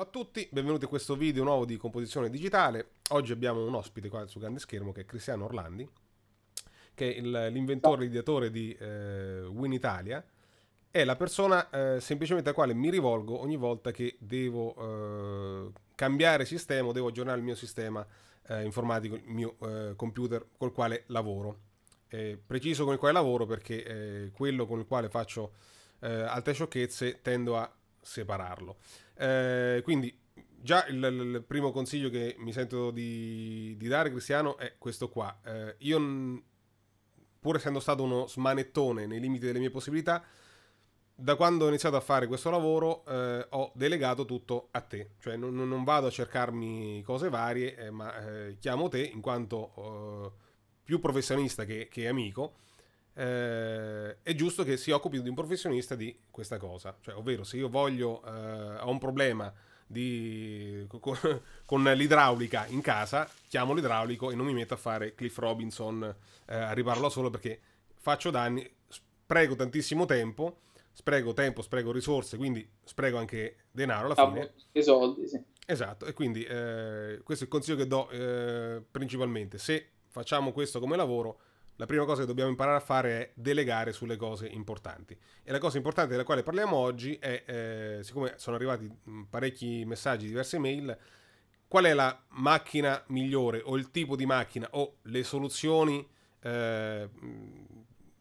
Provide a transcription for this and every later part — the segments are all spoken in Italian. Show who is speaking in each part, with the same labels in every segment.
Speaker 1: Ciao a tutti, benvenuti a questo video nuovo di composizione digitale. Oggi abbiamo un ospite qua sul grande schermo che è Cristiano Orlandi, che è l'inventore e ideatore di eh, WinItalia. È la persona eh, semplicemente alla quale mi rivolgo ogni volta che devo eh, cambiare sistema o devo aggiornare il mio sistema eh, informatico, il mio eh, computer col quale lavoro. preciso con il quale lavoro perché eh, quello con il quale faccio eh, altre sciocchezze tendo a separarlo. Eh, quindi già il, il, primo consiglio che mi sento di, di dare, Cristiano, è questo qua. Eh, io, pur essendo stato uno smanettone nei limiti delle mie possibilità, da quando ho iniziato a fare questo lavoro eh, ho delegato tutto a te, cioè non, non vado a cercarmi cose varie, eh, ma eh, chiamo te in quanto eh, più professionista che, che amico eh, è giusto che si occupi di un professionista di questa cosa. Cioè, ovvero, se io voglio, eh, ho un problema di, con, con, l'idraulica in casa, chiamo l'idraulico e non mi metto a fare Cliff Robinson eh, a riparlo solo perché faccio danni, sprego tantissimo tempo, sprego tempo, sprego risorse, quindi sprego anche denaro alla ah, fine.
Speaker 2: E soldi, sì.
Speaker 1: Esatto, e quindi eh, questo è il consiglio che do eh, principalmente. Se facciamo questo come lavoro, la prima cosa che dobbiamo imparare a fare è delegare sulle cose importanti. E la cosa importante della quale parliamo oggi è, eh, siccome sono arrivati parecchi messaggi, diverse mail, qual è la macchina migliore o il tipo di macchina o le soluzioni eh,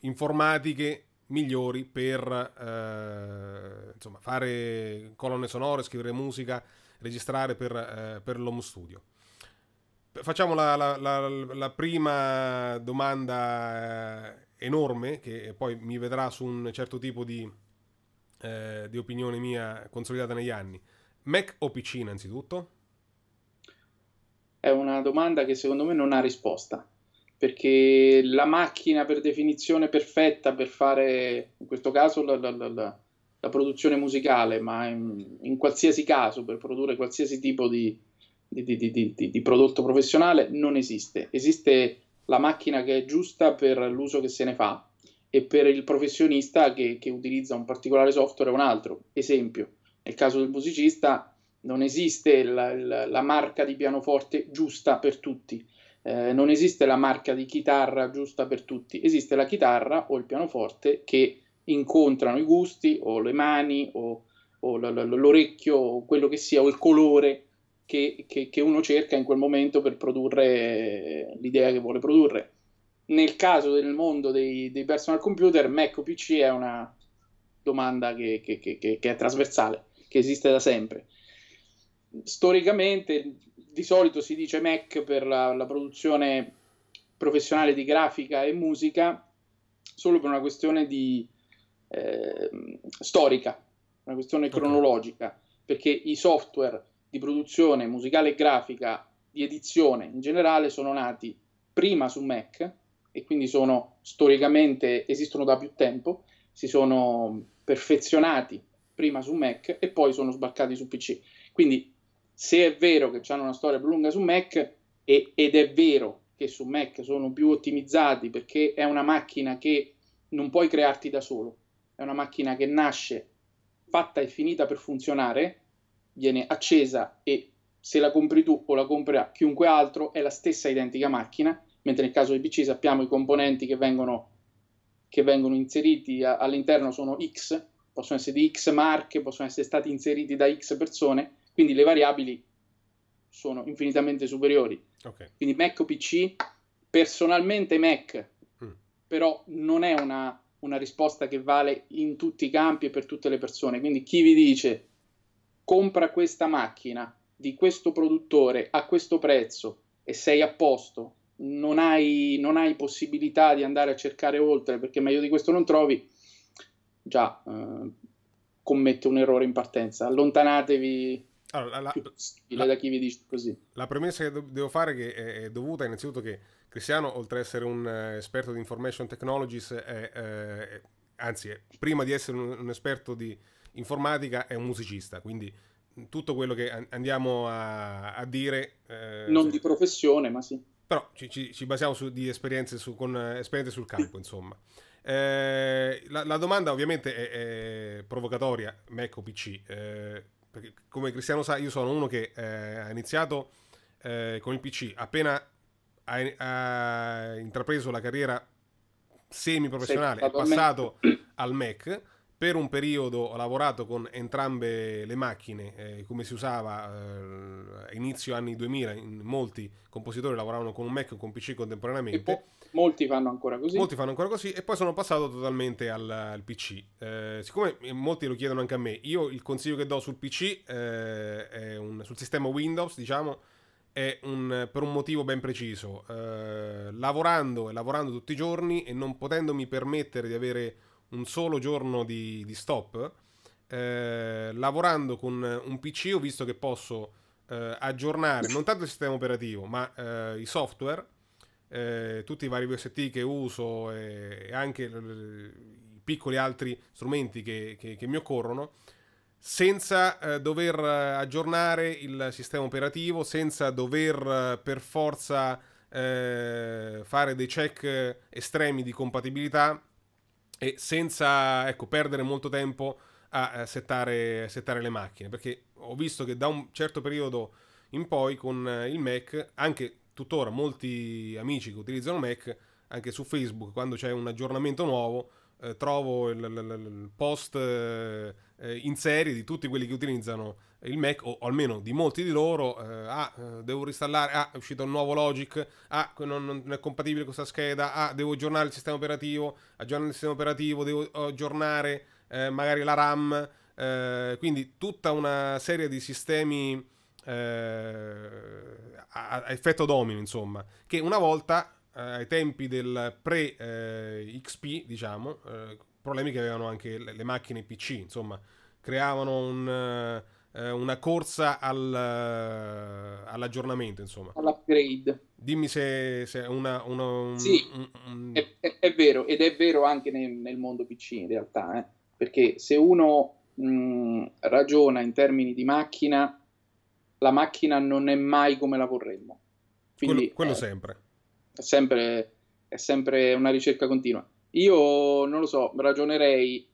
Speaker 1: informatiche migliori per eh, insomma, fare colonne sonore, scrivere musica, registrare per, eh, per l'home studio. Facciamo la, la, la, la prima domanda eh, enorme che poi mi vedrà su un certo tipo di, eh, di opinione mia consolidata negli anni. Mac o PC innanzitutto?
Speaker 2: È una domanda che secondo me non ha risposta, perché la macchina per definizione perfetta per fare, in questo caso, la, la, la, la produzione musicale, ma in, in, qualsiasi caso per produrre qualsiasi tipo di, di, di, di prodotto professionale non esiste. Esiste la macchina che è giusta per l'uso che se ne fa e per il professionista che, che, utilizza un particolare software o un altro. Esempio, nel caso del musicista non esiste la, la, la marca di pianoforte giusta per tutti, eh, non esiste la marca di chitarra giusta per tutti, esiste la chitarra o il pianoforte che incontrano i gusti o le mani o, o l'orecchio o quello che sia o il colore che, che, che uno cerca in quel momento per produrre eh, l'idea che vuole produrre. Nel caso del mondo dei, dei personal computer, Mac o PC è una domanda che, che è trasversale, che esiste da sempre. Storicamente, di solito si dice Mac per la, la produzione professionale di grafica e musica, solo per una questione di, eh, storica, una questione cronologica, perché i software di produzione musicale e grafica, di edizione in generale, sono nati prima su Mac e quindi sono storicamente, esistono da più tempo, si sono perfezionati prima su Mac e poi sono sbarcati su PC. Quindi se è vero che hanno una storia più lunga su Mac e, ed è vero che su Mac sono più ottimizzati perché è una macchina che non puoi crearti da solo, è una macchina che nasce fatta e finita per funzionare viene accesa e se la compri tu o la comprerà chiunque altro è la stessa identica macchina, mentre nel caso dei PC sappiamo i componenti che vengono, che vengono inseriti a, all'interno sono X, possono essere di X marche, possono essere stati inseriti da X persone, quindi le variabili sono infinitamente superiori. Okay. Quindi Mac o PC, personalmente Mac, mm. però non è una, una risposta che vale in tutti i campi e per tutte le persone, quindi chi vi dice compra questa macchina di questo produttore a questo prezzo e sei a posto, non hai, non hai possibilità di andare a cercare oltre perché meglio di questo non trovi, già eh, commette un errore in partenza. Allontanatevi allora, la, la, da chi vi dice così.
Speaker 1: La premessa che devo fare che è dovuta innanzitutto che Cristiano, oltre ad essere un eh, esperto di information technologies, è, eh, anzi, è, prima di essere un, un esperto di informatica è un musicista, quindi tutto quello che andiamo a, a dire... Eh, non di professione, ma sì. Però ci, ci, ci basiamo su, di esperienze su, con eh, esperienze sul campo, insomma. Eh, la, la, domanda ovviamente è, è provocatoria, Mac o PC, eh, perché come Cristiano sa io sono uno che eh, ha iniziato eh, con il PC, appena ha, ha intrapreso la carriera semi-professionale, è passato al Mac per un periodo ho lavorato con entrambe le macchine, eh, come si usava eh, inizio anni 2000, in molti compositori lavoravano con un Mac e con un PC contemporaneamente. E molti fanno ancora così. Molti fanno ancora così e poi sono passato totalmente al, al PC. Eh, siccome eh, molti lo chiedono anche a me, io il consiglio che do sul PC, eh, un, sul sistema Windows, diciamo, è un, per un motivo ben preciso. Eh, lavorando e lavorando tutti i giorni e non potendomi permettere di avere un solo giorno di, di stop, eh, lavorando con un PC ho visto che posso eh, aggiornare non tanto il sistema operativo, ma eh, i software, eh, tutti i vari VST che uso e, anche i piccoli altri strumenti che, che, che mi occorrono, senza eh, dover aggiornare il sistema operativo, senza dover eh, per forza fare dei check estremi di compatibilità e senza ecco, perdere molto tempo a settare, settare, le macchine perché ho visto che da un certo periodo in poi con eh, il Mac anche tuttora molti amici che utilizzano Mac anche su Facebook quando c'è un aggiornamento nuovo eh, trovo il, il, il post eh, eh, in serie di tutti quelli che utilizzano il Mac, o almeno di molti di loro, eh, ah, eh, devo reinstallare, ah, è uscito un nuovo Logic, ah, non, non è compatibile con questa scheda, ah, devo aggiornare il sistema operativo, aggiornare il sistema operativo, devo aggiornare eh, magari la RAM, eh, quindi tutta una serie di sistemi eh, a, a, effetto domino, insomma, che una volta, eh, ai tempi del pre-XP, diciamo, problemi che avevano anche le, le macchine PC, insomma, creavano un eh, una corsa al, eh, all'aggiornamento, insomma.
Speaker 2: All'upgrade.
Speaker 1: Dimmi se, se una, una un, sì, un, un... È,
Speaker 2: è, è, vero, ed è vero anche nel, nel mondo PC in realtà, eh? perché se uno mh, ragiona in termini di macchina, la macchina non è mai come la vorremmo. Quindi, quello, quello eh, è, sempre. È sempre. È sempre una ricerca continua.
Speaker 1: Io
Speaker 2: non lo so, ragionerei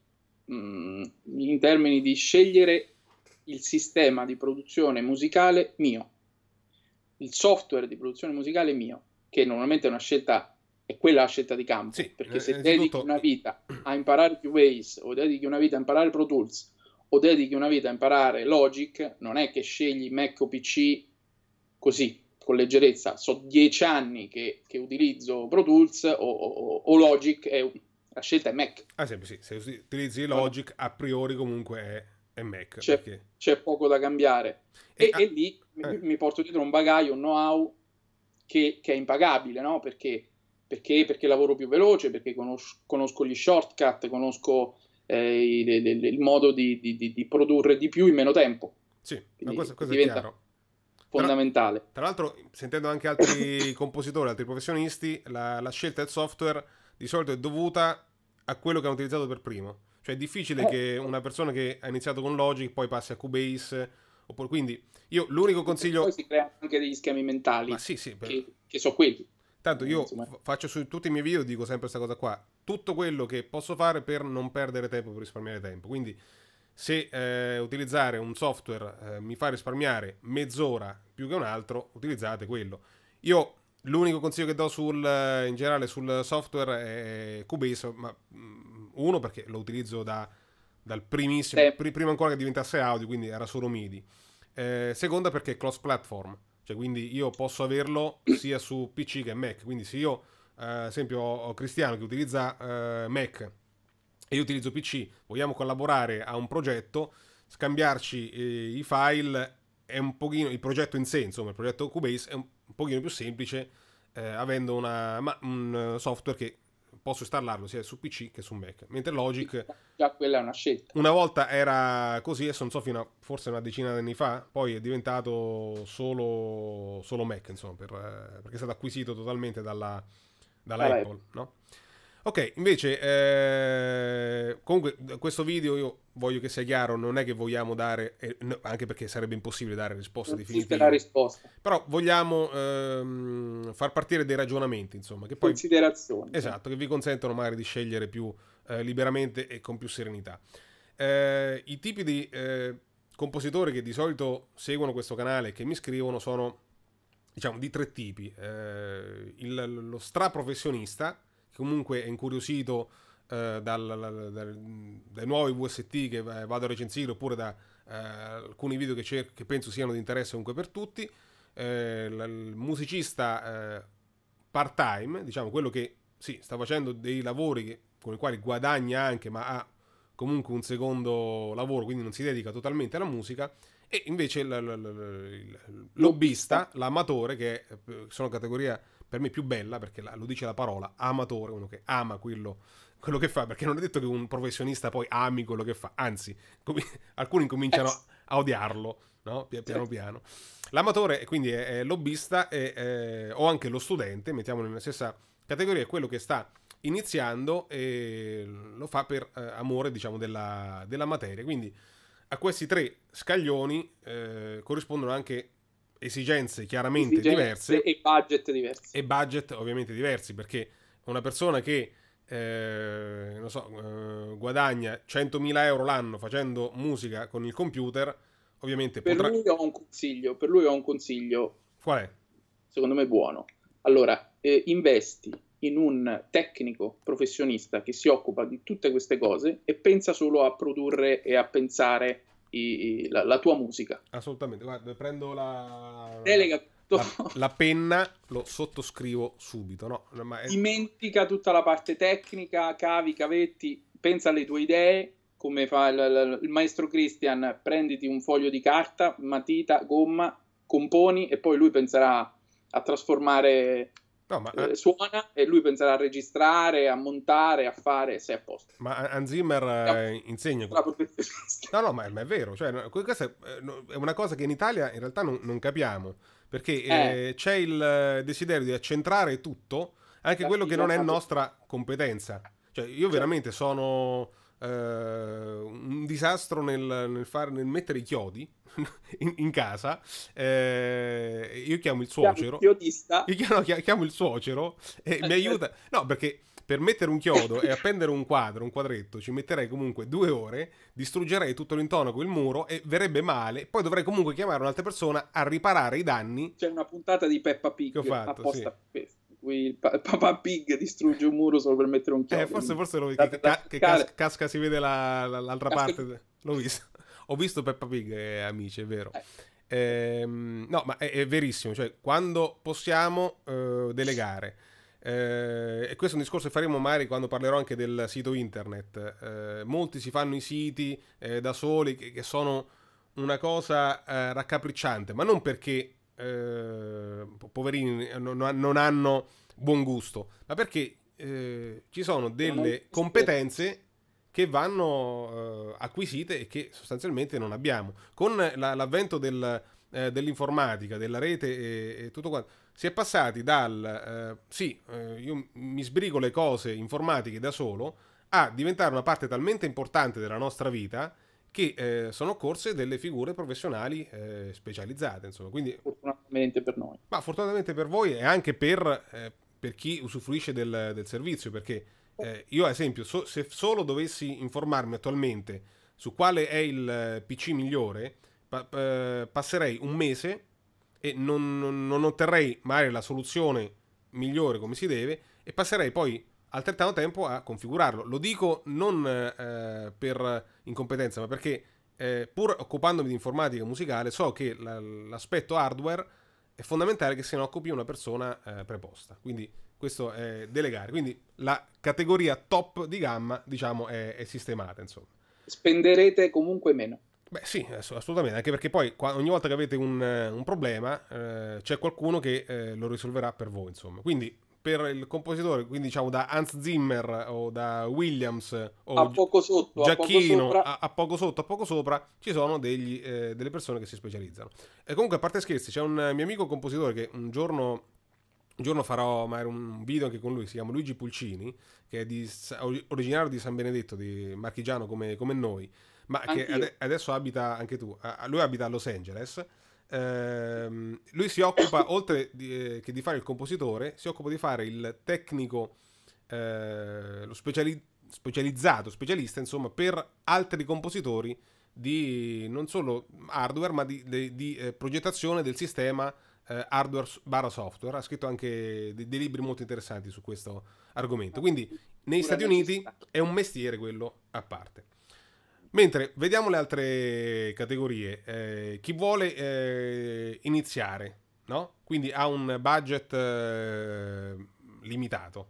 Speaker 2: mh, in termini di scegliere il sistema di produzione musicale mio, il software di produzione musicale mio, che normalmente è una scelta, è quella la scelta di campo, sì, perché eh, se dedichi una vita a imparare Cubase o dedichi una vita a imparare Pro Tools o dedichi una vita a imparare Logic, non è che scegli Mac o PC così, con leggerezza. So dieci anni che, che utilizzo Pro Tools o, o, o Logic, è, la scelta
Speaker 1: è Mac. Ah, sempre sì, se utilizzi Logic a priori comunque è e Mac. C'è, perché...
Speaker 2: c'è poco da cambiare. E, e, ah, e lì eh. mi porto dietro un bagaglio, un know-how che, che è impagabile, no? Perché, perché, perché, lavoro più veloce, perché conosco, conosco gli shortcut, conosco eh, il, il, il, modo di, di, di, produrre di più in meno tempo.
Speaker 1: Sì, Quindi ma questo, questo diventa... è chiaro
Speaker 2: fondamentale. Tra,
Speaker 1: tra, l'altro, sentendo anche altri compositori, altri professionisti, la, la, scelta del software di solito è dovuta a quello che hanno utilizzato per primo. Cioè è difficile eh. che una persona che ha iniziato con Logic poi passi a Cubase. Oppure, quindi io l'unico consiglio... Poi si
Speaker 2: creano anche degli schemi mentali. Ma sì, sì. Per... Che,
Speaker 1: che so quelli. Tanto io faccio su tutti i miei video, dico sempre questa cosa qua, tutto quello che posso fare per non perdere tempo, per risparmiare tempo. Quindi se eh, utilizzare un software eh, mi fa risparmiare mezz'ora più che un altro, utilizzate quello. Io l'unico consiglio che do sul, eh, in generale sul software è Cubase, ma mm, uno perché lo utilizzo da, dal primissimo, sì. pr- prima ancora che diventasse audio, quindi era solo MIDI. Eh, seconda perché è cross platform, cioè quindi io posso averlo sia su PC che Mac, quindi se io, eh, ad eh, esempio, ho Cristiano che utilizza eh, Mac e io utilizzo PC, vogliamo collaborare a un progetto, scambiarci eh, i file è un pochino, il progetto in sé, insomma, il progetto Cubase è un pochino più semplice eh, avendo una, ma, un software che posso installarlo sia su PC che su Mac. Mentre Logic...
Speaker 2: Già quella è una scelta.
Speaker 1: Una volta era così, adesso non so, fino a forse una decina di anni fa, poi è diventato solo, solo Mac, insomma, per, eh, perché è stato acquisito totalmente dalla, dalla Apple, no? Ok, invece, eh, comunque questo video io voglio che sia chiaro, non è che vogliamo dare, eh, no, anche perché sarebbe impossibile dare risposte definitive. La risposta. Però vogliamo ehm, far partire dei ragionamenti, insomma. Che poi, Considerazioni. Esatto, che vi consentono magari di scegliere più eh, liberamente e con più serenità. Eh, I tipi di eh, compositori che di solito seguono questo canale e che mi scrivono sono, diciamo, di tre tipi. Eh, il, lo straprofessionista comunque è incuriosito eh, dal, dal, dal, dai nuovi VST che eh, vado a recensire oppure da eh, alcuni video che, cer- che, penso siano di interesse comunque per tutti, eh, il musicista eh, part time, diciamo quello che sì, sta facendo dei lavori che, con i quali guadagna anche ma ha comunque un secondo lavoro, quindi non si dedica totalmente alla musica, e invece il, il, il, il lobbista, l'amatore, che eh, sono categoria per me più bella, perché lo dice la parola, amatore, uno che ama quello, quello che fa, perché non è detto che un professionista poi ami quello che fa, anzi, com- alcuni cominciano eh, a odiarlo, no? piano piano. L'amatore quindi è, è lobbista e, eh, o anche lo studente, mettiamolo nella stessa categoria, è quello che sta iniziando e lo fa per eh, amore diciamo, della, della, materia. Quindi a questi tre scaglioni eh, corrispondono anche esigenze chiaramente esigenze diverse e budget diversi. E budget ovviamente diversi perché una persona che eh, non so, eh, guadagna 100.000 euro l'anno facendo musica con il computer, ovviamente per potrà... lui
Speaker 2: ho un consiglio, per lui ho un consiglio. Qual è? Secondo me buono. Allora, eh, investi in un tecnico professionista che si occupa di tutte queste cose e pensa solo a produrre e a pensare i, la, la,
Speaker 1: tua musica. Assolutamente, guarda, prendo la... Delega tutto. La, la penna, lo sottoscrivo subito, no? Cioè, è... Dimentica tutta la parte tecnica, cavi,
Speaker 2: cavetti, pensa alle tue idee, come fa il, il maestro Christian, prenditi un foglio di carta, matita, gomma, componi e poi lui penserà a trasformare No, ma... Eh, eh, suona e lui penserà a registrare, a montare, a fare, se è a
Speaker 1: posto. Ma Anzimer eh, insegna... No, no, ma è, ma è vero, cioè, questa eh, è una cosa che in Italia in realtà non, non capiamo, perché eh. Eh, c'è il eh, desiderio di accentrare tutto, anche la quello che non è nostra competenza. Cioè, io cioè. veramente sono... Uh, un disastro nel, nel, far, nel, mettere i chiodi in, in casa, uh, io chiamo il suocero. Chiamo il chiamo, chiamo il suocero e mi eh, aiuta. Certo. No, perché per mettere un chiodo e appendere un quadro, un quadretto, ci metterei comunque due ore, distruggerei tutto l'intonaco, il muro e verrebbe male. Poi dovrei comunque chiamare un'altra persona a riparare i danni. C'è una puntata di Peppa Pig che ho fatto, apposta
Speaker 2: sì. Qui pa- papà Pig distrugge un muro solo per mettere un eh, chiodo. Eh, forse, forse lo da, che, ca- che cas-
Speaker 1: casca si vede la, la, l'altra casca... parte. L'ho visto. Ho visto Peppa Pig, eh, amici, è vero. Eh. Ehm, no, ma è, è, verissimo, cioè quando possiamo eh, delegare. Eh, e questo è un discorso che faremo magari quando parlerò anche del sito internet. Eh, molti si fanno i siti eh, da soli che, che, sono una cosa eh, raccapricciante, ma non perché eh, poverini non, non, hanno buon gusto, ma perché ci sono delle competenze che vanno eh, acquisite e che sostanzialmente non abbiamo. Con la, l'avvento del, eh, dell'informatica, della rete e, e, tutto quanto, si è passati dal eh, sì, eh, io mi sbrigo le cose informatiche da solo a diventare una parte talmente importante della nostra vita che eh, sono corse delle figure professionali eh, specializzate. Insomma. Quindi,
Speaker 2: fortunatamente per noi.
Speaker 1: Ma fortunatamente per voi e anche per, eh, per chi usufruisce del, del, servizio, perché eh, io ad esempio, so, se solo dovessi informarmi attualmente su quale è il eh, PC migliore, pa- eh, passerei un mese e non, non, non otterrei mai la soluzione migliore come si deve e passerei poi altrettanto tempo a configurarlo. Lo dico non eh, per incompetenza, ma perché eh, pur occupandomi di informatica musicale so che l- l'aspetto hardware è fondamentale che se ne occupi una persona eh, preposta. Quindi questo è delegare. Quindi la categoria top di gamma, diciamo, è, è sistemata, insomma.
Speaker 2: Spenderete comunque meno.
Speaker 1: Beh sì, assolutamente, anche perché poi ogni volta che avete un, eh, un problema eh, c'è qualcuno che eh, lo risolverà per voi, insomma. Quindi per il compositore, quindi diciamo da Hans Zimmer o da Williams o a poco sotto, Giacchino, a poco sopra, a, a poco, sotto, a poco sopra ci sono degli, eh, delle persone che si specializzano. E comunque a parte scherzi, c'è un mio amico compositore che un giorno un giorno farò magari un video anche con lui, si chiama Luigi Pulcini, che è di, originario di San Benedetto, di marchigiano come, come noi, ma Anch'io. che ad, adesso abita anche tu. Lui abita a Los Angeles. Eh, lui si occupa, oltre di, eh, che di fare il compositore, si occupa di fare il tecnico, eh, lo speciali- specializzato, specialista, insomma, per altri compositori di non solo hardware, ma di, di eh, progettazione del sistema eh, hardware barra software, ha scritto anche dei, dei, libri molto interessanti su questo argomento. Quindi negli Stati Uniti è un mestiere quello a parte. Mentre vediamo le altre categorie, eh, chi vuole eh, iniziare, no? quindi ha un budget eh, limitato.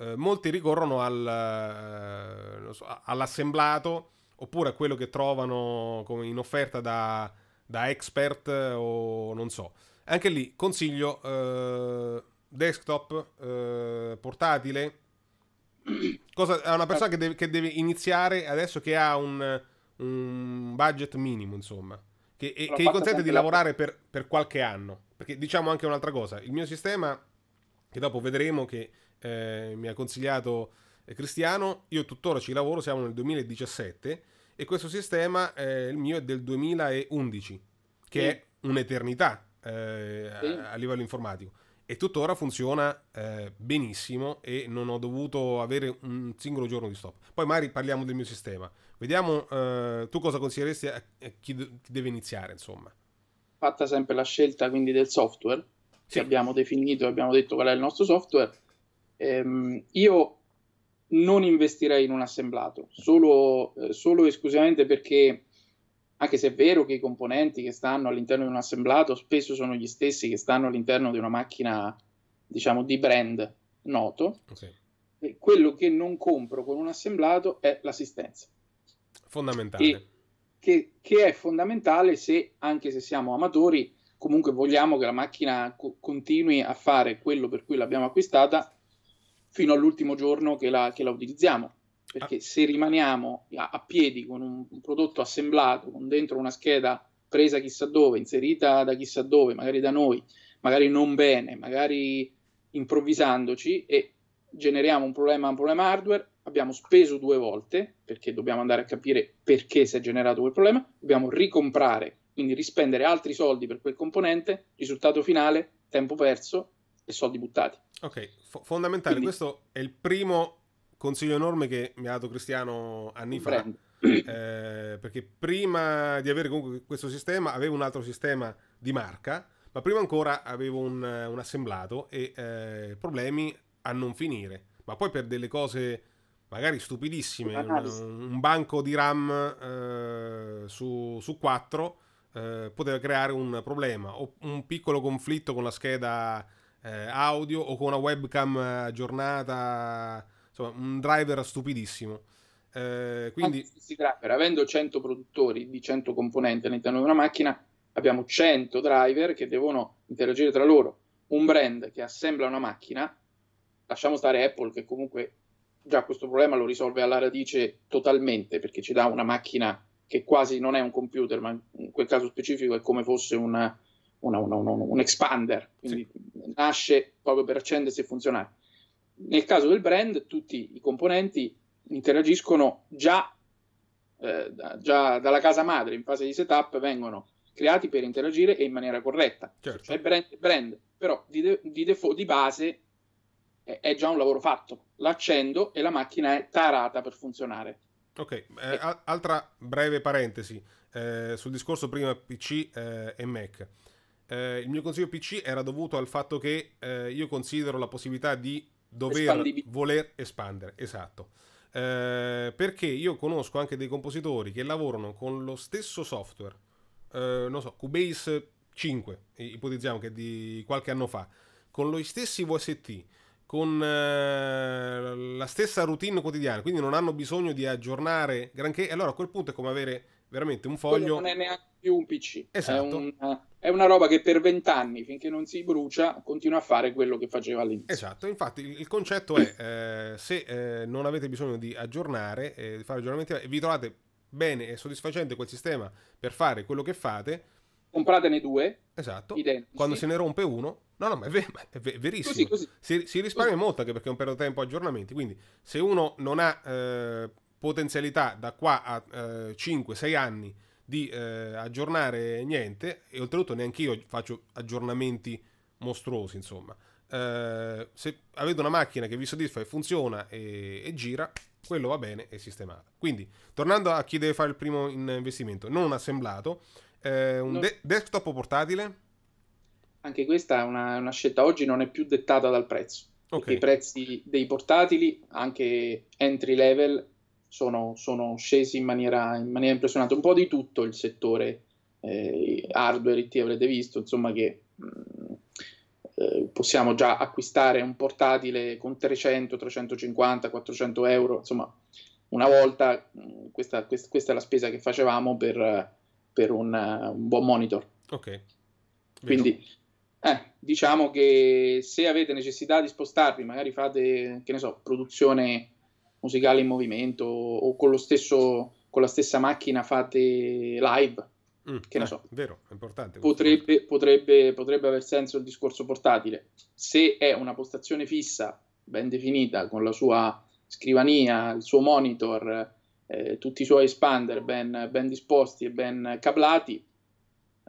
Speaker 1: Eh, molti ricorrono al, eh, so, all'assemblato oppure a quello che trovano in offerta da, da expert o non so. Anche lì consiglio eh, desktop, eh, portatile. Cosa, a una persona che deve, che deve, iniziare adesso che ha un, un budget minimo, insomma, che, e, che gli consente di lavorare per, per, qualche anno. Perché diciamo anche un'altra cosa, il mio sistema, che dopo vedremo che eh, mi ha consigliato eh, Cristiano, io tuttora ci lavoro, siamo nel 2017 e questo sistema, eh, il mio è del 2011, che sì. è un'eternità eh, a, a, livello informatico e tuttora funziona eh, benissimo e non ho dovuto avere un singolo giorno di stop. Poi magari parliamo del mio sistema. Vediamo eh, tu cosa consiglieresti a, chi, d- chi deve iniziare, insomma.
Speaker 2: Fatta sempre la scelta quindi del software, sì. abbiamo definito, abbiamo detto qual è il nostro software, ehm, io non investirei in un assemblato, solo, eh, solo esclusivamente perché anche se è vero che i componenti che stanno all'interno di un assemblato spesso sono gli stessi che stanno all'interno di una macchina, diciamo, di brand noto, okay. quello che non compro con un assemblato è l'assistenza.
Speaker 1: Fondamentale. E
Speaker 2: che, che è fondamentale se, anche se siamo amatori, comunque vogliamo che la macchina co- continui a fare quello per cui l'abbiamo acquistata fino all'ultimo giorno che la, che la utilizziamo perché ah. se rimaniamo a, a piedi con un, un, prodotto assemblato, con dentro una scheda presa chissà dove, inserita da chissà dove, magari da noi, magari non bene, magari improvvisandoci e generiamo un problema, un problema hardware, abbiamo speso due volte perché dobbiamo andare a capire perché si è generato quel problema, dobbiamo ricomprare, quindi rispendere altri soldi per quel componente, risultato finale, tempo perso e soldi buttati.
Speaker 1: Ok, F- fondamentale, quindi, questo è il primo consiglio enorme che mi ha dato Cristiano anni fa. Eh, perché prima di avere comunque questo sistema avevo un altro sistema di marca, ma prima ancora avevo un, un assemblato e eh, problemi a non finire. Ma poi per delle cose magari stupidissime, un, un banco di RAM eh, su, su 4 eh, poteva creare un problema o un piccolo conflitto con la scheda eh, audio o con una webcam aggiornata insomma, un driver stupidissimo. Eh, quindi...
Speaker 2: Anzi, driver, avendo 100 produttori di 100 componenti all'interno di una macchina, abbiamo 100 driver che devono interagire tra loro. Un brand che assembla una macchina, lasciamo stare Apple che comunque già questo problema lo risolve alla radice totalmente perché ci dà una macchina che quasi non è un computer, ma in quel caso specifico è come fosse una, una, una, un expander, quindi sì. nasce proprio per accendersi e funzionare nel caso del brand tutti i componenti interagiscono già, eh, già dalla casa madre, in fase di setup vengono creati per interagire e in maniera corretta.
Speaker 1: Certo. Cioè brand,
Speaker 2: brand, però di, de, di, default, di base è, è, già un lavoro fatto. L'accendo e la macchina è tarata per funzionare.
Speaker 1: Ok, eh, e... altra breve parentesi eh, sul discorso prima PC eh, e Mac. Eh, il mio consiglio PC era dovuto al fatto che eh, io considero la possibilità di dover voler espandere, esatto. Eh, perché io conosco anche dei compositori che lavorano con lo stesso software, eh, non so, Cubase 5, ipotizziamo che di qualche anno fa, con gli stessi VST, con eh, la stessa routine quotidiana, quindi non hanno bisogno di aggiornare granché, allora a quel punto è come avere veramente un foglio... Quello non
Speaker 2: è neanche più un PC, esatto. è, una, è una roba che per vent'anni, finché non si brucia, continua a fare quello che faceva all'inizio.
Speaker 1: Esatto, infatti il, il concetto è eh, se eh, non avete bisogno di aggiornare, eh, di fare aggiornamenti, vi trovate bene e soddisfacente quel sistema per fare quello che fate, compratene due. Esatto. Identici. Quando se ne rompe uno. No, no, ma è, ver- è ver- verissimo. Così, così. Si, si, risparmia così. molto anche perché è un periodo aggiornamenti. Quindi se uno non ha eh, potenzialità da qua a eh, 5-6 anni di eh, aggiornare niente, e oltretutto neanche io faccio aggiornamenti mostruosi, insomma. Eh, se avete una macchina che vi soddisfa e funziona e, e gira, quello va bene, è sistemata. Quindi, tornando a chi deve fare il primo investimento, non assemblato, eh, un non... de- desktop o portatile?
Speaker 2: Anche questa è una, una, scelta oggi, non è più dettata dal prezzo. Okay. I prezzi dei portatili, anche entry level, sono, sono scesi in maniera, in maniera, impressionante. Un po' di tutto il settore eh, hardware IT avrete visto, insomma che... Mh, mm, eh, possiamo già acquistare un portatile con 300, 350, 400 euro. Insomma, una volta mm, questa, questa, questa è la spesa che facevamo per, per una, eh, un buon monitor. Ok. Quindi eh, diciamo che se avete necessità di spostarvi, magari fate, che ne so, produzione musicale in movimento o con, lo stesso, con la stessa macchina fate live, mm, che ne eh, so.
Speaker 1: Vero, è importante.
Speaker 2: Potrebbe, potrebbe, potrebbe aver senso il discorso portatile. Se è una postazione fissa, ben definita, con la sua scrivania, il suo monitor, eh, tutti i suoi expander ben, ben, disposti e ben cablati,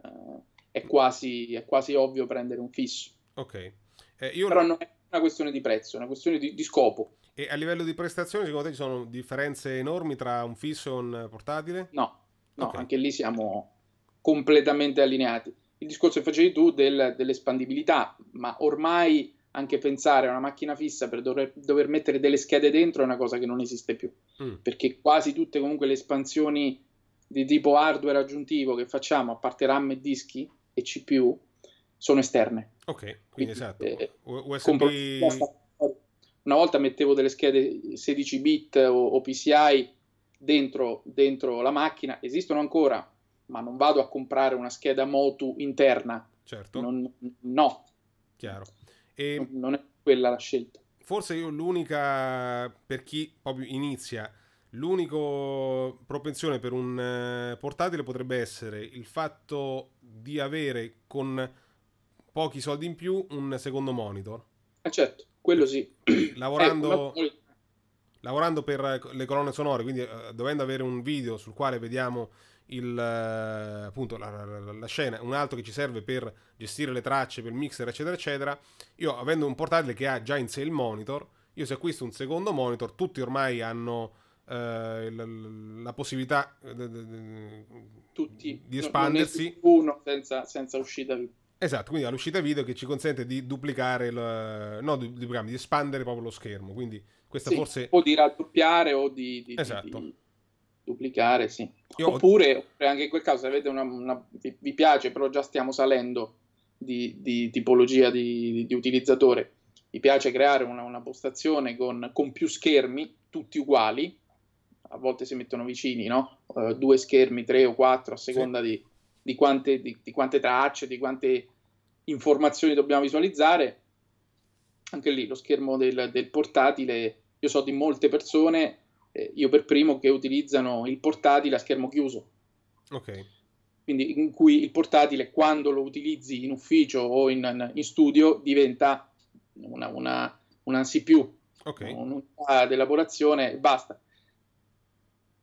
Speaker 2: eh, è, quasi, è, quasi, ovvio prendere un fisso.
Speaker 1: Ok. Eh, io... Però non
Speaker 2: è una questione di prezzo, è una questione di, di scopo.
Speaker 1: E a livello di prestazioni, secondo te ci sono differenze enormi tra un fisso e un portatile?
Speaker 2: No, no okay. anche lì siamo completamente allineati. Il discorso che facevi tu del, dell'espandibilità, ma ormai anche pensare a una macchina fissa per dover, dover mettere delle schede dentro è una cosa che non esiste più, mm. perché quasi tutte comunque le espansioni di tipo hardware aggiuntivo che facciamo, a parte RAM e dischi e CPU, sono esterne.
Speaker 1: Ok, quindi, quindi esatto. Eh, USB... compro...
Speaker 2: Una volta mettevo delle schede 16 bit o, o PCI dentro, dentro la macchina, esistono ancora, ma non vado a comprare una scheda Motu interna. Certo. Non, no.
Speaker 1: Chiaro. E non
Speaker 2: è quella la scelta.
Speaker 1: Forse io l'unica, per chi proprio inizia, l'unica propensione per un eh, portatile potrebbe essere il fatto di avere con pochi soldi in più un secondo monitor.
Speaker 2: Eh certo, quello sì. Eh,
Speaker 1: lavorando... Eh, lavorando per le colonne sonore, quindi eh, dovendo avere un video sul quale vediamo il, eh, appunto, la, la, la, scena, un altro che ci serve per gestire le tracce, per il mixer, eccetera, eccetera. Io, avendo un portatile che ha già in sé il monitor, io se acquisto un secondo monitor, tutti ormai hanno eh, la, la, possibilità eh, tutti. di espandersi. Uno senza, senza uscita video. Esatto, quindi all'uscita video che ci consente di duplicare, il, eh, no, di, di, diciamo, di espandere proprio lo schermo. Quindi questa sì, forse...
Speaker 2: O di raddoppiare o di... di esatto duplicare, sì.
Speaker 1: Io... Oppure,
Speaker 2: anche in quel caso, se avete una, una, vi piace, però già stiamo salendo di, di tipologia di, di, utilizzatore, vi piace creare una, una postazione con, con, più schermi, tutti uguali, a volte si mettono vicini, no? Uh, due schermi, tre o quattro, a seconda sì. di, di, quante, di quante tracce, di quante informazioni dobbiamo visualizzare. Anche lì lo schermo del, del portatile, io so di molte persone eh, io per primo, che utilizzano il portatile a schermo chiuso. Ok. Quindi in cui il portatile, quando lo utilizzi in ufficio o in, in studio, diventa una, una, una CPU, okay. un'unità di elaborazione, e basta.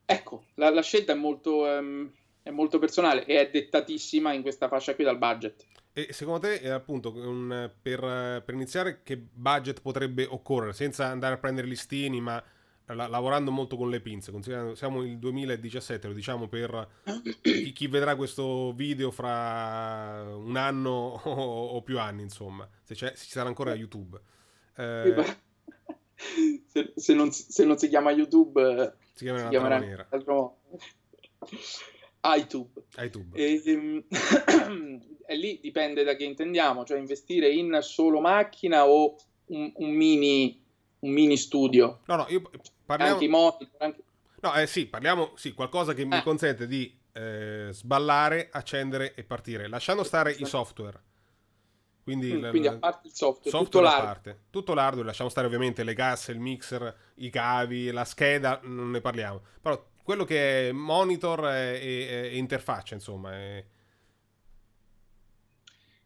Speaker 2: Ecco, la, la scelta è molto, um, è molto personale e è dettatissima in questa fascia qui dal budget.
Speaker 1: E secondo te, eh, appunto, un, per, per, iniziare, che budget potrebbe occorrere? Senza andare a prendere listini, ma cioè, la- lavorando molto con le pinze, considerando siamo il 2017, lo diciamo per chi, chi vedrà questo video fra un anno o, o più anni, insomma, se, se, ci sarà ancora YouTube. Eh,
Speaker 2: se, se, non, se, non, si chiama YouTube, eh,
Speaker 1: si, chiama si chiamerà in altro
Speaker 2: iTube. iTube. e, ehm, e, lì dipende da che intendiamo, cioè investire in solo macchina o un, un mini un mini studio.
Speaker 1: No, no, io Parliamo... Anche i monitor. Anche... No, eh, sì, parliamo, sì, qualcosa che eh. mi consente di eh, sballare, accendere e partire, lasciando stare i software. Quindi, mm, la, quindi a parte
Speaker 2: il software, software tutto, parte.
Speaker 1: tutto l'hardware, lasciamo stare ovviamente le gas, il mixer, i cavi, la scheda, non ne parliamo. Però quello che è monitor e, interfaccia, insomma. È...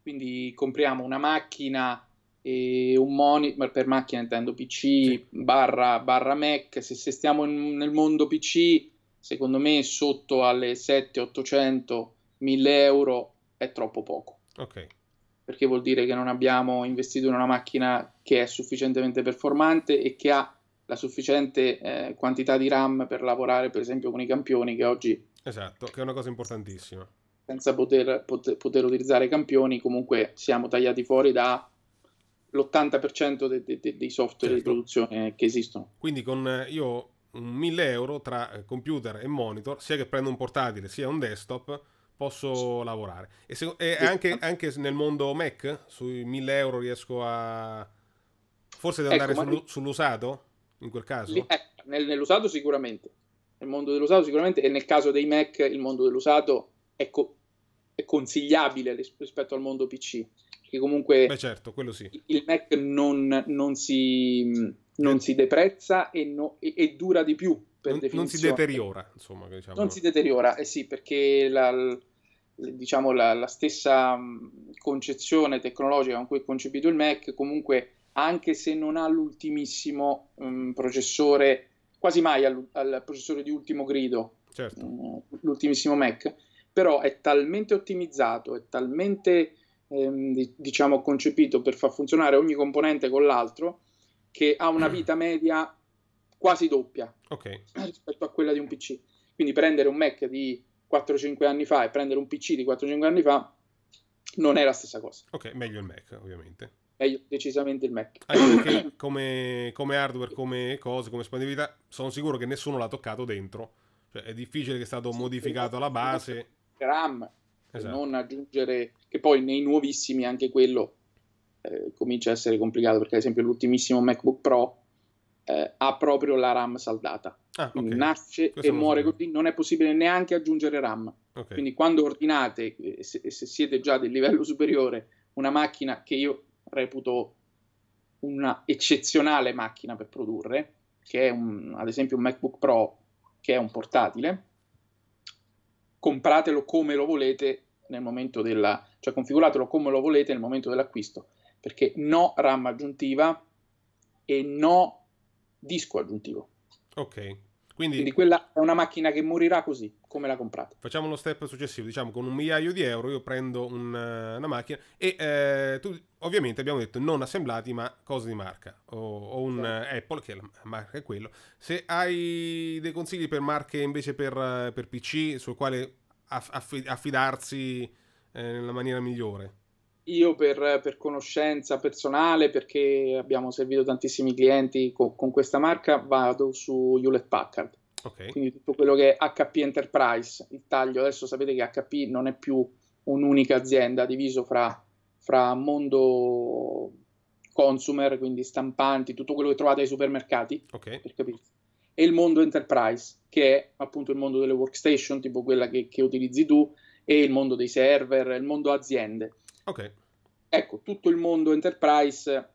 Speaker 2: Quindi compriamo una macchina e un monitor per macchina intendo PC sì. barra, barra, Mac se, se stiamo in, nel mondo PC secondo me sotto alle 7 800 1000 euro è troppo poco ok perché vuol dire che non abbiamo investito in una macchina che è sufficientemente performante e che ha la sufficiente eh, quantità di RAM per lavorare per esempio con i campioni che oggi
Speaker 1: esatto che è una cosa importantissima
Speaker 2: senza poter, poter, poter utilizzare campioni comunque siamo tagliati fuori da l'80% de, de, de, dei software certo. di produzione che esistono.
Speaker 1: Quindi con eh, io un 1000 euro tra eh, computer e monitor, sia che prendo un portatile sia un desktop, posso sì. lavorare. E, se, e sì. anche, anche, nel mondo Mac, sui 1000 euro riesco a... Forse devo ecco, andare sul, lì, sull'usato, in quel caso? Lì, eh,
Speaker 2: nel, nell'usato sicuramente. Nel mondo dell'usato sicuramente, e nel caso dei Mac il mondo dell'usato è, co- è consigliabile rispetto al mondo PC che comunque Beh,
Speaker 1: certo, sì.
Speaker 2: il Mac non, non, si, non eh. si, deprezza e, no, e, e, dura di più. Per non, definizione. non si deteriora,
Speaker 1: insomma. Diciamo. Non si deteriora,
Speaker 2: eh sì, perché la, diciamo, la, la, stessa mm, concezione tecnologica con cui è concepito il Mac, comunque, anche se non ha l'ultimissimo um, processore, quasi mai al, al, processore di ultimo grido, certo. um, l'ultimissimo Mac, però è talmente ottimizzato, è talmente Ehm, diciamo concepito per far funzionare ogni componente con l'altro che ha una mm. vita media quasi doppia okay. rispetto a quella di un PC. Quindi prendere un Mac di 4-5 anni fa e prendere un PC di 4-5 anni fa
Speaker 1: non è la stessa cosa. Ok, meglio il Mac ovviamente
Speaker 2: decisamente il
Speaker 1: Mac. Anche ah, come, come, hardware, come cose, come espandibilità, sono sicuro che nessuno l'ha toccato dentro. Cioè, è difficile che sia stato sì, modificato la base. RAM, esatto.
Speaker 2: non aggiungere, che poi nei nuovissimi anche quello eh, comincia a essere complicato, perché ad esempio l'ultimissimo MacBook Pro eh, ha proprio la RAM saldata. Ah, okay. Nasce Questo e muore così, non è possibile neanche aggiungere RAM. Okay. Quindi quando ordinate, se, se siete già del livello superiore, una macchina che io reputo una eccezionale macchina per produrre, che è un, ad esempio un MacBook Pro, che è un portatile, compratelo come lo volete nel momento della, cioè configuratelo come lo volete nel momento dell'acquisto, perché no RAM aggiuntiva e no disco aggiuntivo. Ok, quindi, Quindi, quella è una macchina che morirà così, come la comprate.
Speaker 1: Facciamo uno step successivo, diciamo con un migliaio di euro io prendo un, eh, una macchina e eh, tu, ovviamente abbiamo detto non assemblati ma cose di marca o, o un sì. Eh, Apple che la marca è quello. Se hai dei consigli per marche invece per, eh, per PC sul quale aff- affidarsi eh, nella maniera migliore?
Speaker 2: io per, per, conoscenza personale, perché abbiamo servito tantissimi clienti co- con questa marca, vado su Hewlett Packard. Okay. Quindi tutto quello che è HP Enterprise, il taglio, adesso sapete che HP non è più un'unica azienda diviso fra, fra mondo consumer, quindi stampanti, tutto quello che trovate ai supermercati, okay. per capirci, e il mondo enterprise, che è appunto il mondo delle workstation, tipo quella che, che utilizzi tu, e il mondo dei server, il mondo aziende. Ok. Ecco, tutto il mondo enterprise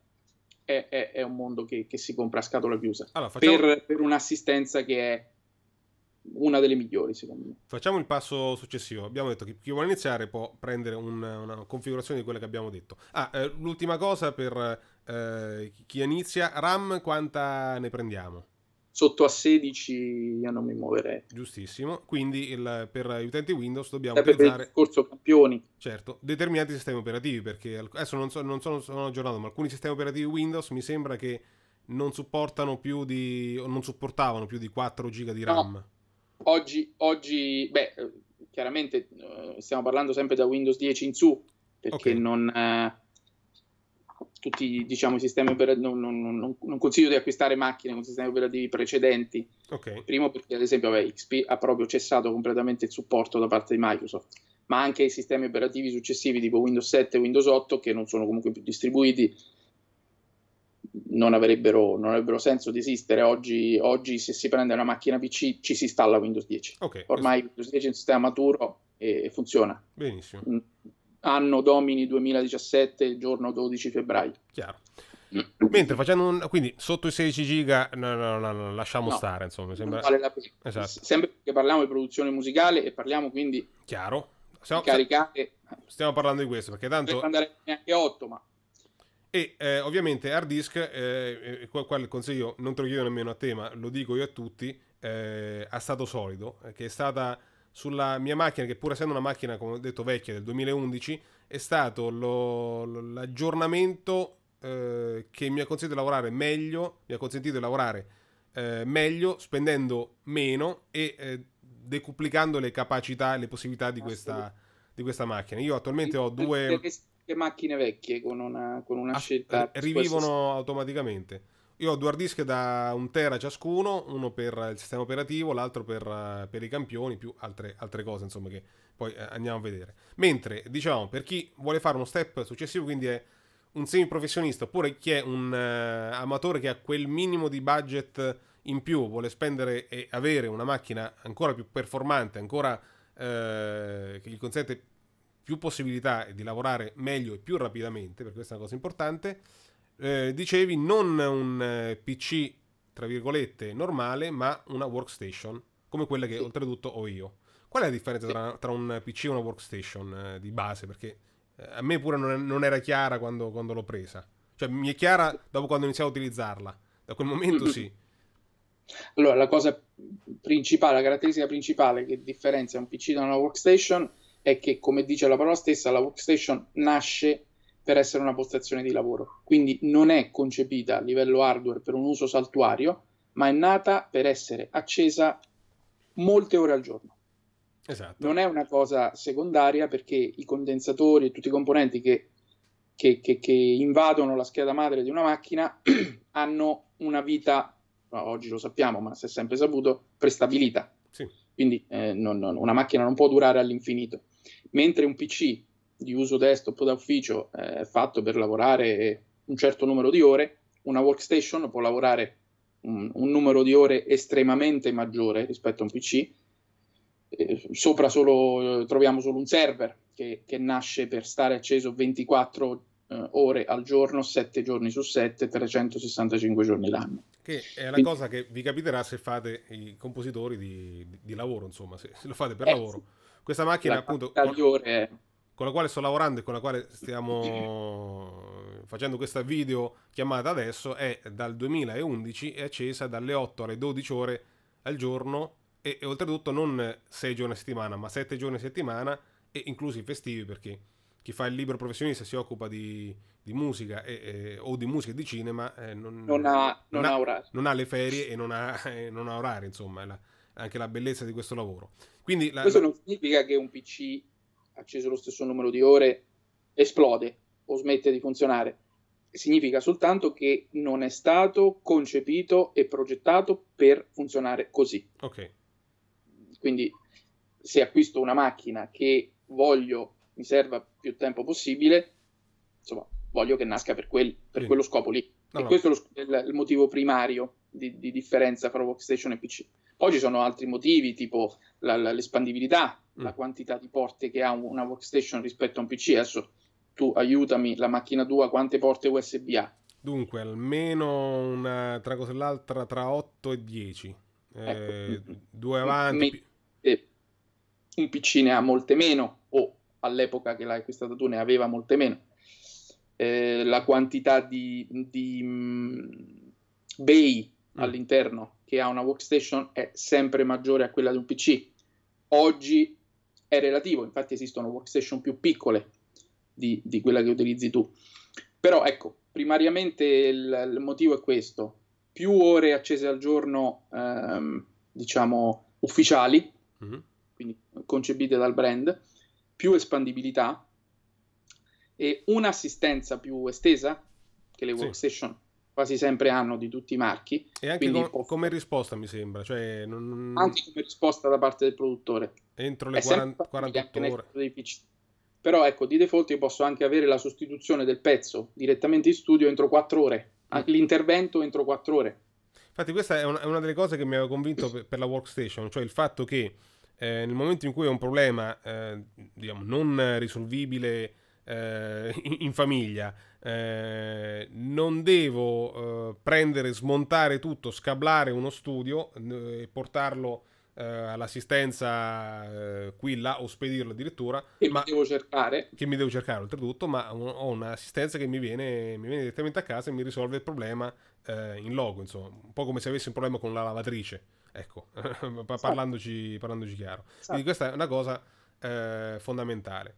Speaker 1: è, è, è un mondo che, che, si compra a scatola chiusa allora, facciamo... per,
Speaker 2: per un'assistenza che è una delle migliori secondo me.
Speaker 1: Facciamo il passo successivo. Abbiamo detto che chi vuole iniziare può prendere un, una configurazione di quella che abbiamo detto. Ah, eh, l'ultima cosa per eh, chi inizia, RAM quanta ne prendiamo?
Speaker 2: sotto a 16 io non mi muoverei. Giustissimo,
Speaker 1: quindi il, per gli utenti Windows dobbiamo Sempre eh, utilizzare... Per il discorso campioni. Certo, determinati sistemi operativi, perché adesso non, so, non sono, sono aggiornato, ma alcuni sistemi operativi Windows mi sembra che non supportano più di... non supportavano più di 4 giga di RAM. No.
Speaker 2: Oggi, oggi, beh, eh, chiaramente eh, stiamo parlando sempre da Windows 10 in su, perché okay. non... Eh tutti diciamo, i sistemi operativi, non, non, non, non, consiglio di acquistare macchine con sistemi operativi precedenti. Okay. Primo perché ad esempio vabbè, XP ha proprio cessato completamente il supporto da parte di Microsoft, ma anche i sistemi operativi successivi tipo Windows 7 e Windows 8 che non sono comunque più distribuiti non avrebbero, non avrebbero, senso di esistere. Oggi, oggi, se si prende una macchina PC, ci si installa Windows 10.
Speaker 1: Okay, Ormai
Speaker 2: questo... Windows 10 è un sistema maturo e funziona.
Speaker 1: Benissimo. Mm
Speaker 2: anno domini 2017, giorno 12 febbraio. Chiaro.
Speaker 1: Mm. Mentre facendo un... quindi sotto i 16 giga no, no, no, no lasciamo stare, insomma, sembra... vale la pena. Esatto.
Speaker 2: sempre che parliamo di produzione musicale e parliamo quindi
Speaker 1: Chiaro. Stiamo,
Speaker 2: caricare
Speaker 1: Stiamo parlando di questo perché tanto andare
Speaker 2: neanche 8, ma
Speaker 1: e eh, ovviamente hard disk, eh, eh, qua, qua, il consiglio non te lo chiedo nemmeno a te, ma lo dico io a tutti, eh, a stato solido, eh, che è stata sulla mia macchina, che pur essendo una macchina, come ho detto, vecchia del 2011, è stato lo, l'aggiornamento eh, che mi ha consentito di lavorare meglio, mi ha consentito di lavorare eh, meglio, spendendo meno e eh, decuplicando le capacità e le possibilità di questa, di questa macchina. Io attualmente ho due...
Speaker 2: Macchine vecchie con una, con una scelta. Eh, Rivivono
Speaker 1: automaticamente. Io ho due hard disk da un tera ciascuno, uno per il sistema operativo, l'altro per, eh, per i campioni, più altre, altre, cose, insomma, che poi eh, andiamo a vedere. Mentre, diciamo, per chi vuole fare uno step successivo, quindi è un semi-professionista, oppure chi è un uh, amatore che ha quel minimo di budget in più, vuole spendere e avere una macchina ancora più performante, ancora uh, che gli consente più possibilità di lavorare meglio e più rapidamente, perché questa è una cosa importante, eh, dicevi, non un eh, PC, tra virgolette, normale, ma una workstation, come quella che sì. oltretutto ho io. Qual è la differenza sì. tra, tra, un PC e una workstation eh, di base? Perché eh, a me pure non, non era chiara quando, quando, l'ho presa. Cioè, mi è chiara dopo quando ho iniziato a utilizzarla. Da quel momento mm sì.
Speaker 2: Allora, la cosa principale, la caratteristica principale che differenzia un PC da una workstation è che, come dice la parola stessa, la workstation nasce per essere una postazione di lavoro. Quindi non è concepita a livello hardware per un uso saltuario, ma è nata per essere accesa molte ore al giorno. Esatto. Non è una cosa secondaria perché i condensatori e tutti i componenti che, che, che, che invadono la scheda madre di una macchina hanno una vita, oggi lo sappiamo, ma si è sempre saputo, prestabilita. Sì. Quindi eh, non, non, una macchina non può durare all'infinito. Mentre un PC di uso desktop da ufficio eh, fatto per lavorare un certo numero di ore, una workstation può lavorare un, un numero di ore estremamente maggiore rispetto a un PC. Eh, sopra solo, eh, troviamo solo un server che, che, nasce per stare acceso 24 eh, ore al giorno, 7 giorni su 7, 365 giorni l'anno.
Speaker 1: Che è la Quindi, cosa che vi capiterà se fate i compositori di, di lavoro, insomma, se, se, lo fate per lavoro. Questa macchina, appunto, con la quale sto lavorando e con la quale stiamo facendo questa video chiamata adesso è dal 2011 è accesa dalle 8 alle 12 ore al giorno e, e oltretutto non 6 giorni a settimana ma 7 giorni a settimana e inclusi i festivi perché chi fa il libro professionista si occupa di, di musica e, e, o di musica e di cinema eh, non, non, ha, non, ha, ha, non, ha, le ferie e non ha, eh, orari insomma è la, anche la bellezza di questo lavoro Quindi, la, questo non
Speaker 2: significa che un pc acceso lo stesso numero di ore, esplode o smette di funzionare. Significa soltanto che non è stato concepito e progettato per funzionare così. Ok. Quindi se acquisto una macchina che voglio mi serva più tempo possibile, insomma, voglio che nasca per, quel, per quello scopo lì. No, e no. questo è lo, il, il motivo primario di, di differenza fra workstation e PC. Poi ci sono altri motivi, tipo la, la, l'espandibilità, mm. la quantità di porte che ha una workstation rispetto a un PC. Adesso tu aiutami, la macchina tua quante porte USB ha?
Speaker 1: Dunque, almeno una, tra cose l'altra tra 8 e 10. Eh, ecco. mm, mm. due mm, avanti.
Speaker 2: Me, eh, un PC ne ha molte meno, o all'epoca che l'hai acquistata tu ne aveva molte meno. Eh, la quantità di, di mh, bay mm. all'interno che ha una workstation è sempre maggiore a quella di un PC. Oggi è relativo, infatti esistono workstation più piccole di, di quella che utilizzi tu. Però ecco, primariamente il, il, motivo è questo, più ore accese al giorno, ehm, diciamo, ufficiali, mm-hmm. quindi concepite dal brand, più espandibilità e un'assistenza più estesa che le sì. workstation quasi sempre hanno di tutti i marchi. E anche com-
Speaker 1: come risposta, mi sembra. Cioè, non... Anche
Speaker 2: come risposta da parte del produttore.
Speaker 1: Entro le 48 ore.
Speaker 2: Dei Però ecco, di default io posso anche avere la sostituzione del pezzo direttamente in studio entro 4 ore, mm. l'intervento entro 4 ore.
Speaker 1: Infatti questa è una, è una delle cose che mi aveva convinto per, per la workstation, cioè il fatto che eh, nel momento in cui è un problema eh, diciamo, non risolvibile eh, in, famiglia, eh, non devo eh, prendere, smontare tutto, scablare uno studio eh, e portarlo eh, all'assistenza eh, qui, là o spedirlo addirittura. Che ma, mi devo cercare. Che mi devo cercare oltretutto, ma ho un'assistenza che mi viene, mi viene direttamente a casa e mi risolve il problema in logo, insomma, un po' come se avessi un problema con la lavatrice. Ecco, certo. parlandoci, parlandoci, chiaro. Quindi certo. questa è una cosa fondamentale.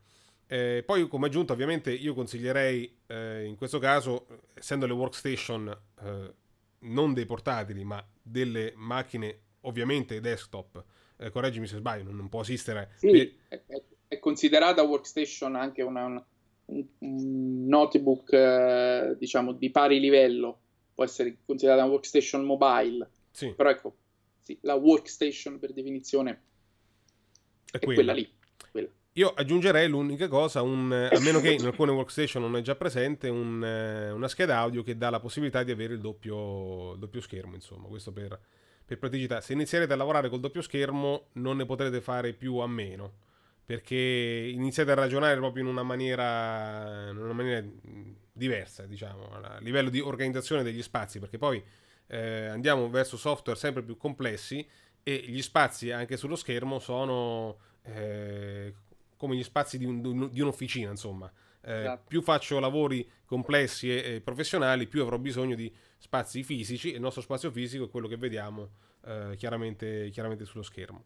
Speaker 1: Eh, poi come aggiunta ovviamente io consiglierei eh, in questo caso, essendo le workstation eh, non dei portatili ma delle macchine ovviamente desktop, eh, correggimi se sbaglio, non, non può esistere. Sì,
Speaker 2: e... è, è, considerata workstation anche una, un, un, notebook eh, diciamo di pari livello, può essere considerata una workstation mobile, sì. però ecco, sì, la workstation per definizione
Speaker 1: è, è quella lì. Io aggiungerei l'unica cosa, un, eh, a meno che in alcune workstation non è già presente, un, eh, una scheda audio che dà la possibilità di avere il doppio, il doppio schermo, insomma, questo per, per, praticità. Se inizierete a lavorare col doppio schermo non ne potrete fare più a meno, perché iniziate a ragionare proprio in una maniera, in una maniera mm, diversa, diciamo, a livello di organizzazione degli spazi, perché poi eh, andiamo verso software sempre più complessi e gli spazi anche sullo schermo sono... Eh, come gli spazi di, un, di un'officina, insomma. Eh, esatto. Più faccio lavori complessi e, e, professionali, più avrò bisogno di spazi fisici. E il nostro spazio fisico è quello che vediamo eh, chiaramente, chiaramente, sullo schermo.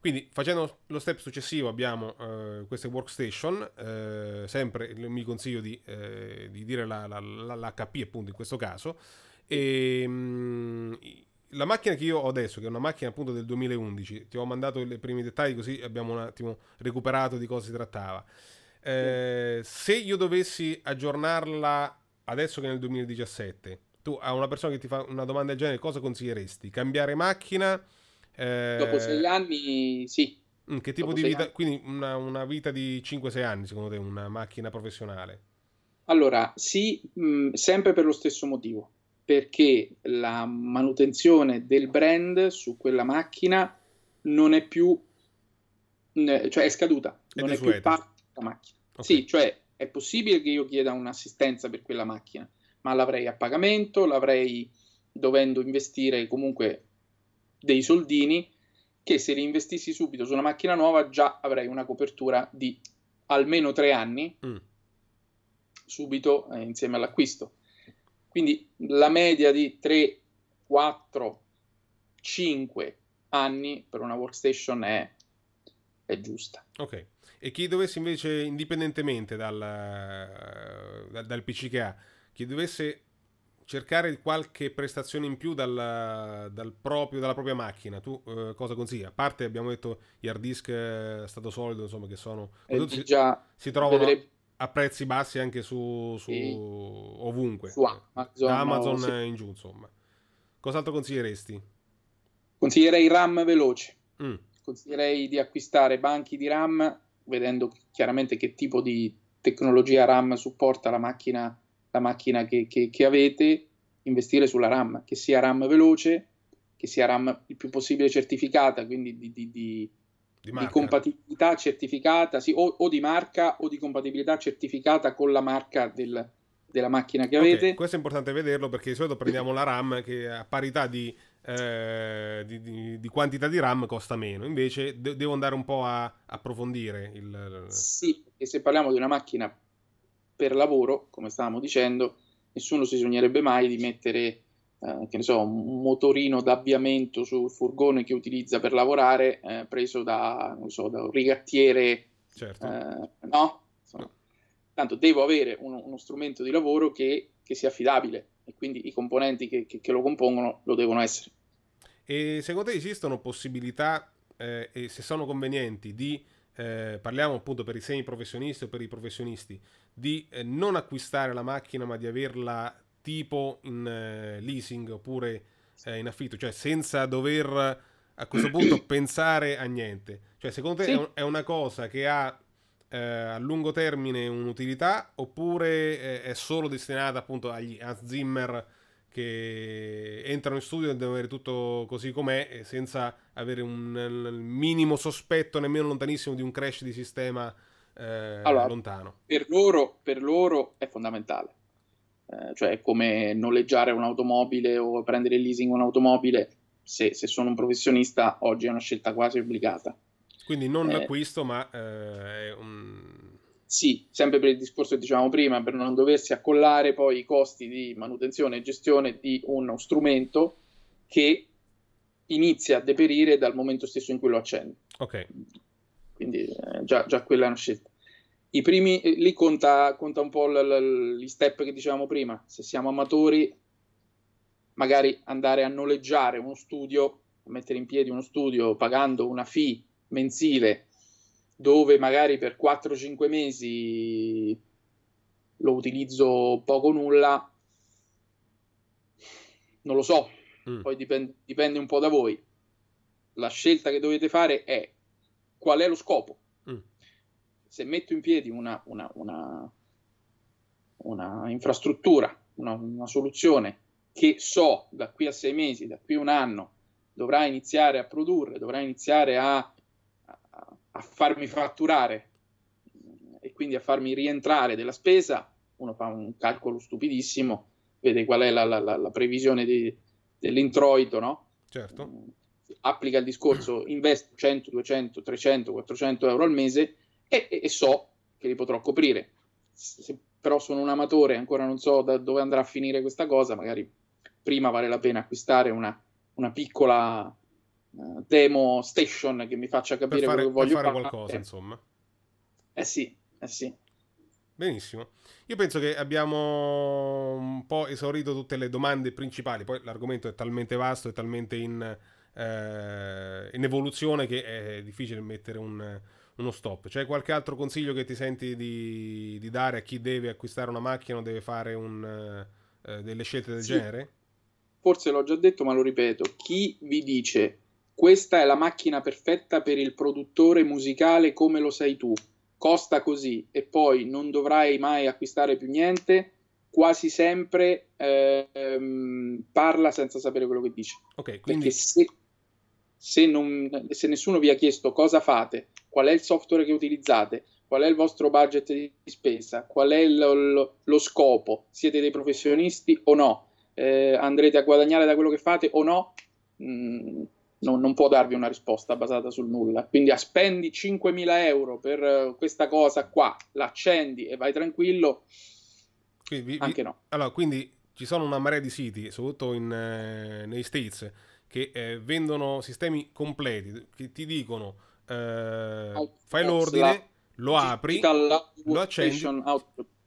Speaker 1: Quindi, facendo lo step successivo, abbiamo eh, queste workstation. Eh, sempre mi consiglio di, eh, di dire la, la, la, l'HP, appunto, in questo caso. E, ehm, mh, la macchina che io ho adesso, che è una macchina appunto del 2011, ti ho mandato i primi dettagli così abbiamo un attimo recuperato di cosa si trattava. Eh, sì. Se io dovessi aggiornarla adesso che nel 2017, tu a una persona che ti fa una domanda del genere, cosa consiglieresti? Cambiare macchina? Eh, Dopo sei
Speaker 2: anni, sì.
Speaker 1: Mm, che tipo Dopo di vita? Quindi una, una vita di 5-6 anni, secondo te, una macchina professionale?
Speaker 2: Allora, sì, mh, mm, sempre per lo stesso motivo perché la manutenzione del brand su quella macchina non è più, cioè è scaduta, è non desueta. è più parte della macchina. Okay. Sì, cioè è possibile che io chieda un'assistenza per quella macchina, ma l'avrei a pagamento, l'avrei dovendo investire comunque dei soldini che se li investissi subito su una macchina nuova già avrei una copertura di almeno tre anni mm. subito eh, insieme all'acquisto. Quindi la media di 3, 4, 5 anni per una workstation è, è giusta.
Speaker 1: Ok. E chi dovesse invece, indipendentemente dal, dal, dal PC che ha, chi dovesse cercare qualche prestazione in più dal, dal proprio, dalla propria macchina, tu eh, cosa consigli? A parte abbiamo detto gli hard disk eh, stato solido, insomma, che sono... Eh, già si trovano... Vedreb- a prezzi bassi anche su, su e... ovunque. Su Amazon. Da Amazon no, in giù, insomma. Cos'altro consiglieresti? Consiglierei RAM veloce. Mm.
Speaker 2: Consiglierei di acquistare banchi di RAM, vedendo chiaramente che tipo di tecnologia RAM supporta la macchina, la macchina che, che, che avete, investire sulla RAM, che sia RAM veloce, che sia RAM il più possibile certificata, quindi di, di, di di, di compatibilità certificata, sì, o, o, di marca o di compatibilità certificata con la marca del, della macchina che avete. Okay,
Speaker 1: questo è importante vederlo perché di solito prendiamo la RAM che a parità di, eh, di, di quantità di RAM costa meno, invece de- devo andare un po' a approfondire. Il... Sì,
Speaker 2: e se parliamo di una macchina per lavoro, come stavamo dicendo, nessuno si sognerebbe mai di mettere eh, che ne so, un motorino d'avviamento sul furgone che utilizza per lavorare, eh, preso da, so, da, un rigattiere, certo. eh, no? Insomma, Tanto devo avere un, uno strumento di lavoro che, che, sia affidabile e quindi i componenti che, che, che, lo compongono lo devono essere.
Speaker 1: E secondo te esistono possibilità, eh, e se sono convenienti, di eh, parliamo appunto per i semi professionisti o per i professionisti, di eh, non acquistare la macchina ma di averla tipo in eh, leasing oppure eh, in affitto, cioè senza dover a questo punto pensare a niente. Cioè, secondo te sì. è una cosa che ha eh, a lungo termine un'utilità oppure è solo destinata appunto agli a Zimmer che entrano in studio e devono avere tutto così com'è senza avere un, un minimo sospetto nemmeno lontanissimo di un crash di sistema eh, allora, lontano?
Speaker 2: Per loro, per loro è fondamentale eh, cioè come noleggiare un'automobile o prendere il leasing un'automobile, se, se, sono un professionista oggi è una
Speaker 1: scelta quasi obbligata. Quindi non eh, l'acquisto, ma eh, un... Sì, sempre
Speaker 2: per il discorso che dicevamo prima, per non doversi accollare poi i costi di manutenzione e gestione di uno strumento che inizia a deperire dal momento stesso in cui lo accendi. Ok. Quindi eh, già, già quella è una scelta. I primi, eh, lì conta, conta un po' l, l, gli step che dicevamo prima, se siamo amatori magari andare a noleggiare uno studio, mettere in piedi uno studio pagando una fee mensile dove magari per 4-5 mesi lo utilizzo poco o nulla, non lo so, mm. poi dipende, dipende un po' da voi. La scelta che dovete fare è qual è lo scopo se metto in piedi una, una, una, una infrastruttura, una, soluzione che so da qui a sei mesi, da qui a un anno, dovrà iniziare a produrre, dovrà iniziare a, a, a farmi fatturare e quindi a farmi rientrare della spesa, uno fa un calcolo stupidissimo, vede qual è la, la, la, la previsione di, dell'introito, no? Certo. Applica il discorso, investe 100, 200, 300, 400 euro al mese e, e, so che li potrò coprire. Se, però sono un amatore, ancora non so da dove andrà a finire questa cosa, magari prima vale la pena acquistare una, una piccola uh, demo station che mi faccia capire fare, quello che voglio fare. fare qualcosa, insomma. Eh sì, eh sì.
Speaker 1: Benissimo. Io penso che abbiamo un po' esaurito tutte le domande principali, poi l'argomento è talmente vasto e talmente in, eh, in evoluzione che è difficile mettere un uno stop. C'è qualche altro consiglio che ti senti di, di dare a chi deve acquistare una macchina o deve fare un, eh, eh, delle scelte del sì. genere?
Speaker 2: Forse l'ho già detto, ma lo ripeto. Chi vi dice questa è la macchina perfetta per il produttore musicale come lo sei tu, costa così e poi non dovrai mai acquistare più niente, quasi sempre eh, ehm, parla senza sapere quello che dice. Ok, quindi... Perché se se, non, se nessuno vi ha chiesto cosa fate, qual è il software che utilizzate, qual è il vostro budget di spesa, qual è lo, lo, lo scopo, siete dei professionisti o no, eh, andrete a guadagnare da quello che fate o no, mm, no, non può darvi una risposta basata sul nulla. Quindi a spendi 5.000 euro per eh, questa cosa qua, l'accendi e vai tranquillo,
Speaker 1: quindi, vi, anche no. Allora, quindi ci sono una marea di siti, soprattutto in, eh, nei States, che eh, vendono sistemi completi, che ti dicono eh, fai l'ordine, lo apri, lo accendi.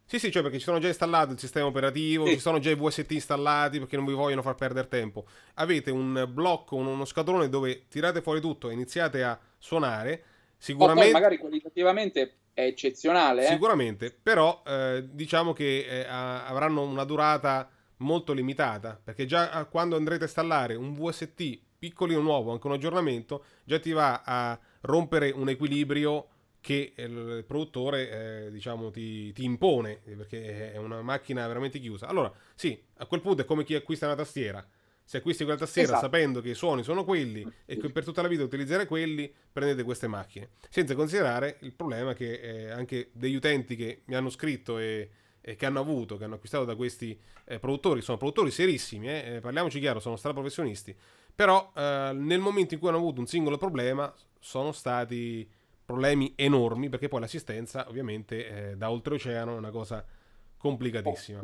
Speaker 1: Sì, sì, cioè perché ci sono già installati il sistema operativo, sì. ci sono già i VST installati perché non vi vogliono far perdere tempo. Avete un blocco, uno scatolone dove tirate fuori tutto e iniziate a suonare. Sicuramente, magari
Speaker 2: qualitativamente è eccezionale. Eh?
Speaker 1: Sicuramente, però eh, diciamo che eh, avranno una durata molto limitata, perché già ah, quando andrete a installare un VST piccolino nuovo, anche un aggiornamento, già ti va a rompere un equilibrio che eh, il produttore eh, diciamo ti, ti, impone perché è una macchina veramente chiusa allora sì a quel punto è come chi acquista una tastiera se acquisti quella tastiera esatto. sapendo che i suoni sono quelli ah, e che per tutta la vita utilizzare quelli prendete queste macchine senza considerare il problema che eh, anche degli utenti che mi hanno scritto e eh, che hanno avuto, che hanno acquistato da questi eh, produttori, sono produttori serissimi, eh, eh parliamoci chiaro, sono straprofessionisti, però eh, nel momento in cui hanno avuto un singolo problema sono stati problemi enormi perché poi l'assistenza ovviamente eh, da oltreoceano è una cosa complicatissima.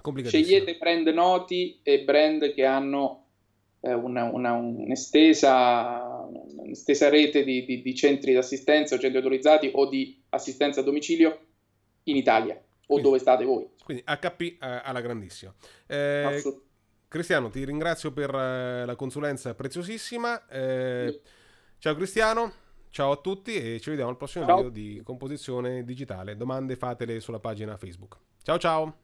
Speaker 1: complicatissima.
Speaker 2: Scegliete brand noti e brand che hanno una, una, un'estesa, un'estesa, rete di, di, di centri d'assistenza o centri autorizzati o di assistenza a domicilio in Italia o quindi, dove state voi.
Speaker 1: Quindi HP eh, alla grandissima. Eh, Cristiano, ti ringrazio per eh, la consulenza preziosissima. Eh, Ciao Cristiano, ciao a tutti e ci vediamo al prossimo ciao. video di composizione digitale. Domande fatele sulla pagina Facebook. Ciao ciao!